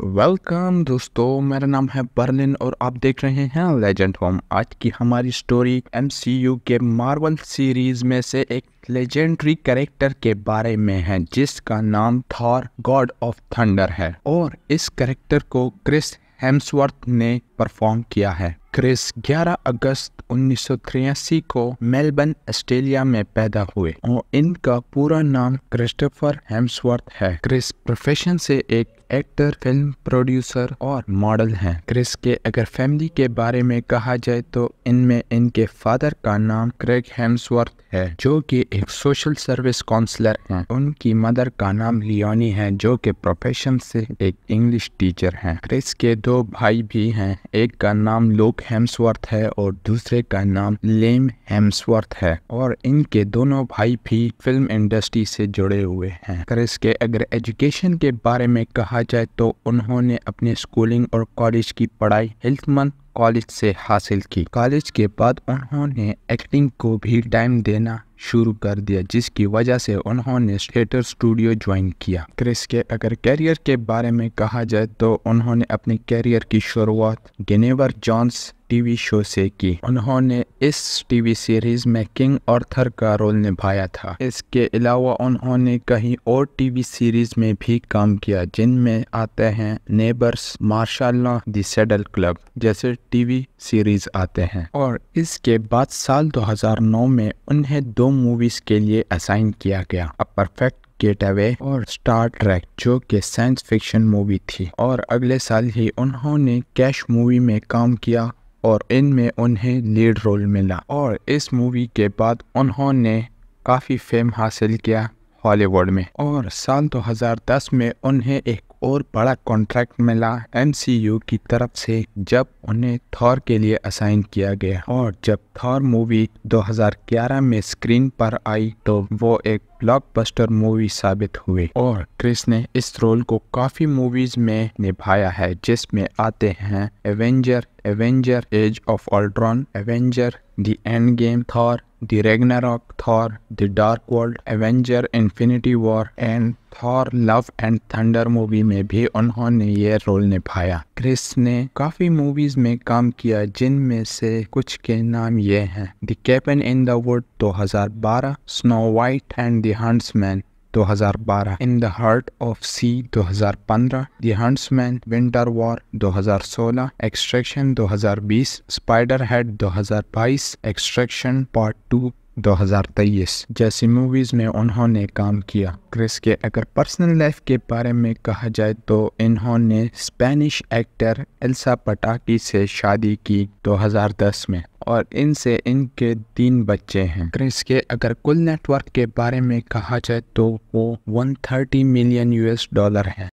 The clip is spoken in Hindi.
वेलकम दोस्तों मेरा नाम है बर्लिन और आप देख रहे हैं लेजेंड होम आज की हमारी स्टोरी एमसीयू के मार्वल सीरीज में से एक लेजेंडरी कैरेक्टर के बारे में है जिसका नाम थॉर गॉड ऑफ थंडर है और इस कैरेक्टर को क्रिस हेम्सवर्थ ने परफॉर्म किया है क्रिस 11 अगस्त उन्नीस को मेलबर्न ऑस्ट्रेलिया में पैदा हुए और इनका पूरा नाम क्रिस्टोफर हेम्सवर्थ है क्रिस प्रोफेशन से एक एक्टर फिल्म प्रोड्यूसर और मॉडल हैं। क्रिस के अगर फैमिली के बारे में कहा जाए तो इनमें इनके फादर का नाम क्रेग हेम्सवर्थ है जो कि एक सोशल सर्विस काउंसलर हैं। उनकी मदर का नाम लियोनी है जो कि प्रोफेशन से एक इंग्लिश टीचर हैं। क्रिस के दो भाई भी हैं एक का नाम लोक हेम्सवर्थ है और दूसरे का नाम लेम हेम्सवर्थ है और इनके दोनों भाई भी फिल्म इंडस्ट्री से जुड़े हुए हैं क्रिस के अगर एजुकेशन के बारे में कहा जाए तो उन्होंने अपने स्कूलिंग और कॉलेज की पढ़ाई हेल्थमंद कॉलेज से हासिल की कॉलेज के बाद उन्होंने एक्टिंग को भी टाइम देना शुरू कर दिया जिसकी वजह से उन्होंने थिएटर स्टूडियो ज्वाइन किया क्रिस के अगर कैरियर के बारे में कहा जाए तो उन्होंने अपने कैरियर की शुरुआत गिनेवर जॉन्स टीवी शो से की उन्होंने इस टीवी सीरीज में किंग ऑर्थर का रोल निभाया था इसके अलावा उन्होंने कहीं और टीवी सीरीज में भी काम किया जिनमें आते हैं Neighbours Marshall Law the Saddle Club जैसे टीवी सीरीज आते हैं और इसके बाद साल 2009 में उन्हें दो मूवीज के लिए असाइन किया गया अ परफेक्ट गेट अवे और स्टार ट्रैक जो कि साइंस फिक्शन मूवी थी और अगले साल ही उन्होंने कैश मूवी में काम किया और इनमें उन्हें लीड रोल मिला और इस मूवी के बाद उन्होंने काफ़ी फेम हासिल किया हॉलीवुड में और साल 2010 में उन्हें एक और बड़ा कॉन्ट्रैक्ट मिला एम की तरफ से जब उन्हें थॉर के लिए असाइन किया गया और जब थॉर मूवी 2011 में स्क्रीन पर आई तो वो एक ब्लॉकबस्टर मूवी साबित हुई और क्रिस ने इस रोल को काफी मूवीज में निभाया है जिसमें आते हैं Avenger Avenger Age of Ultron Avenger the Endgame Thor The Ragnarok Thor the Dark World Avenger Infinity War and Thor Love and Thunder movie में भी उन्होंने ये रोल निभाया क्रिस ने काफी मूवीज में काम किया जिनमें से कुछ के नाम ये हैं the Cabin in the Wood 2012 Snow White and the Huntsman 2012 in the Heart of Sea 2015 the Huntsman Winter War 2016 Extraction 2020 Spiderhead 2022 Extraction part two 2023 जैसी मूवीज में उन्होंने काम किया क्रिस के अगर पर्सनल लाइफ के बारे में कहा जाए तो इन्होंने स्पेनिश एक्टर एल्सा पटाकी से शादी की 2010 में और इनसे इनके तीन बच्चे हैं क्रिस के अगर कुल नेटवर्क के बारे में कहा जाए तो वो 130 मिलियन यूएस डॉलर है